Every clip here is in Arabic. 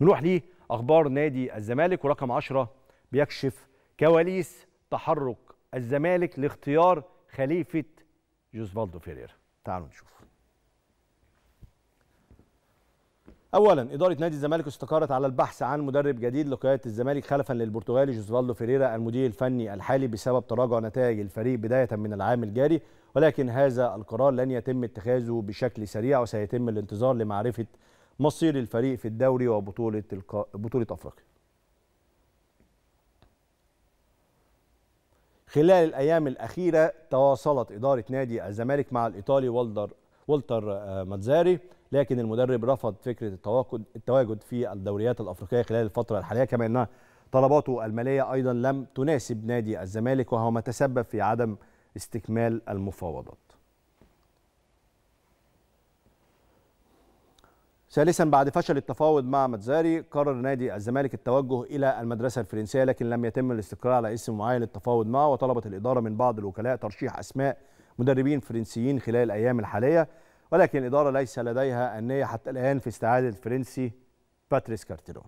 نروح لأخبار نادي الزمالك ورقم 10 بيكشف كواليس تحرك الزمالك لاختيار خليفة جوزفالدو فيريرا تعالوا نشوف اولا اداره نادي الزمالك استقرت على البحث عن مدرب جديد لقياده الزمالك خلفا للبرتغالي جوزفالدو فيريرا المدير الفني الحالي بسبب تراجع نتائج الفريق بدايه من العام الجاري ولكن هذا القرار لن يتم اتخاذه بشكل سريع وسيتم الانتظار لمعرفه مصير الفريق في الدوري وبطوله الق... بطوله افريقيا. خلال الايام الاخيره تواصلت اداره نادي الزمالك مع الايطالي والدر والتر آه، ماتزاري لكن المدرب رفض فكره التواجد التواجد في الدوريات الافريقيه خلال الفتره الحاليه كما ان طلباته الماليه ايضا لم تناسب نادي الزمالك وهو ما تسبب في عدم استكمال المفاوضات ثالثا بعد فشل التفاوض مع متزاري قرر نادي الزمالك التوجه الى المدرسه الفرنسيه لكن لم يتم الاستقرار على اسم معين للتفاوض معه وطلبت الاداره من بعض الوكلاء ترشيح اسماء مدربين فرنسيين خلال الايام الحاليه ولكن الاداره ليس لديها النيه حتى الان في استعاده الفرنسي باتريس كارتيرون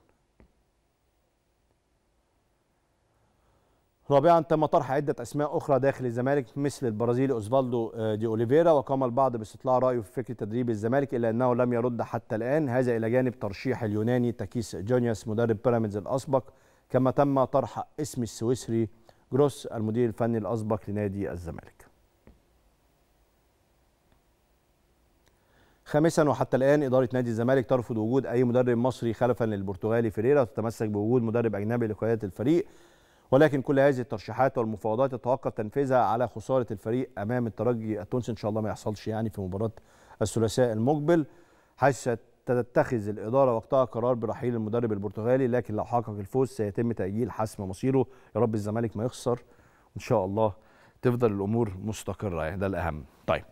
رابعا تم طرح عدة أسماء أخرى داخل الزمالك مثل البرازيلي أوزفالدو آه، دي أوليفيرا وقام البعض باستطلاع رأيه في فكرة تدريب الزمالك إلا أنه لم يرد حتى الآن هذا إلى جانب ترشيح اليوناني تاكيس جونيوس مدرب بيراميدز الأسبق كما تم طرح اسم السويسري جروس المدير الفني الأسبق لنادي الزمالك خامسا وحتى الان اداره نادي الزمالك ترفض وجود اي مدرب مصري خلفا للبرتغالي فيريرا وتتمسك بوجود مدرب اجنبي لقياده الفريق ولكن كل هذه الترشيحات والمفاوضات يتوقع تنفيذها على خساره الفريق امام الترجي التونسي ان شاء الله ما يحصلش يعني في مباراه الثلاثاء المقبل حيث تتخذ الاداره وقتها قرار برحيل المدرب البرتغالي لكن لو حقق الفوز سيتم تاجيل حسم مصيره يا رب الزمالك ما يخسر وان شاء الله تفضل الامور مستقره ده الاهم طيب